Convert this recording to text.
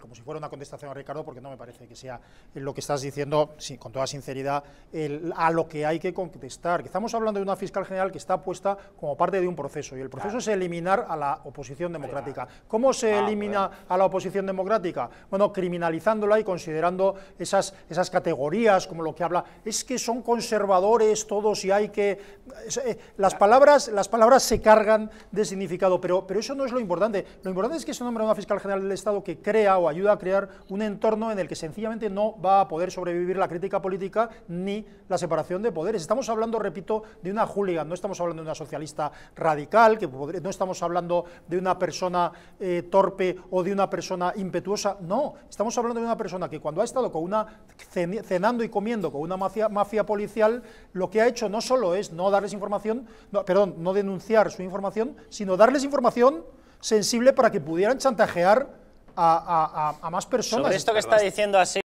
como si fuera una contestación a Ricardo, porque no me parece que sea lo que estás diciendo, con toda sinceridad, a lo que hay que contestar. estamos hablando de una fiscal general que está puesta como parte de un proceso, y el proceso es eliminar a la oposición democrática. ¿Cómo se ah, elimina a la oposición democrática? Bueno, criminalizándola y considerando esas, esas categorías, como lo que habla, es que son conservadores todos y hay que... Eh, las, palabras, las palabras se cargan de significado, pero, pero eso no es lo importante. Lo importante es que se a una fiscal general del Estado que cree o ayuda a crear un entorno en el que sencillamente no va a poder sobrevivir la crítica política ni la separación de poderes. Estamos hablando, repito, de una hooligan, no estamos hablando de una socialista radical, que no estamos hablando de una persona eh, torpe o de una persona impetuosa, no, estamos hablando de una persona que cuando ha estado con una cenando y comiendo con una mafia, policial, lo que ha hecho no solo es no darles información, perdón, no denunciar su información, sino darles información sensible para que pudieran chantajear a, más personas. Sobre esto que está diciendo así.